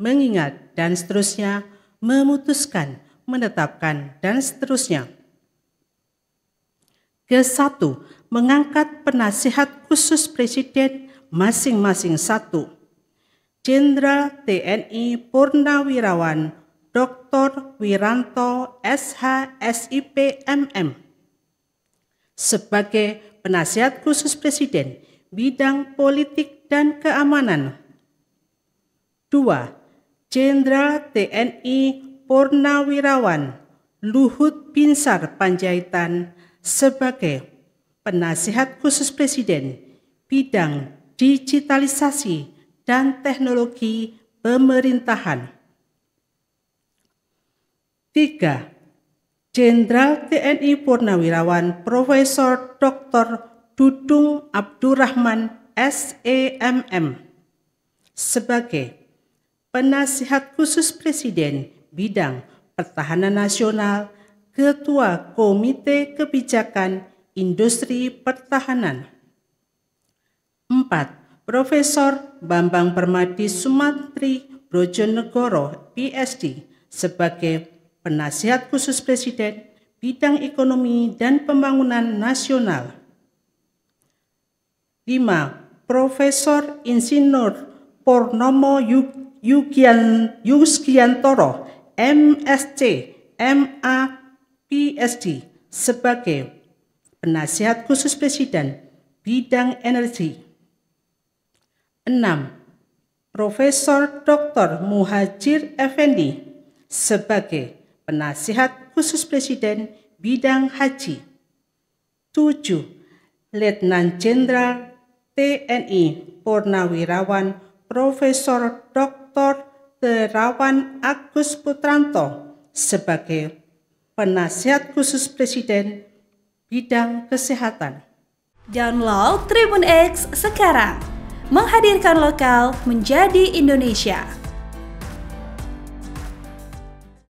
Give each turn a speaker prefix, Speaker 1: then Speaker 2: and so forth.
Speaker 1: mengingat, dan seterusnya, memutuskan, menetapkan, dan seterusnya. ke satu mengangkat penasihat khusus presiden masing-masing satu. Jenderal TNI Purnawirawan Dr. Wiranto SH SIP MM sebagai penasihat khusus presiden bidang politik dan keamanan. 2 Jenderal TNI Purnawirawan Luhut Binsar Panjaitan sebagai penasihat khusus Presiden bidang digitalisasi dan teknologi pemerintahan. 3. Jenderal TNI Purnawirawan Profesor Dr. Dudung Abdurrahman SEMM sebagai Penasihat Khusus Presiden Bidang Pertahanan Nasional, Ketua Komite Kebijakan Industri Pertahanan. 4. Profesor Bambang Permadi Sumatri Brojonegoro, PSD, sebagai Penasihat Khusus Presiden Bidang Ekonomi dan Pembangunan Nasional. 5. Profesor Insinyur Purnomo Yukian Yuskiantoro MSC MA PhD sebagai penasihat khusus presiden bidang energi. 6. Profesor Dr. Muhajir Effendi sebagai penasihat khusus presiden bidang haji. 7. Letnan Jenderal TNI Purnawirawan Profesor Dr. Terawan Agus Putranto sebagai penasihat khusus Presiden bidang kesehatan. Download Tribun X sekarang. Menghadirkan lokal menjadi Indonesia.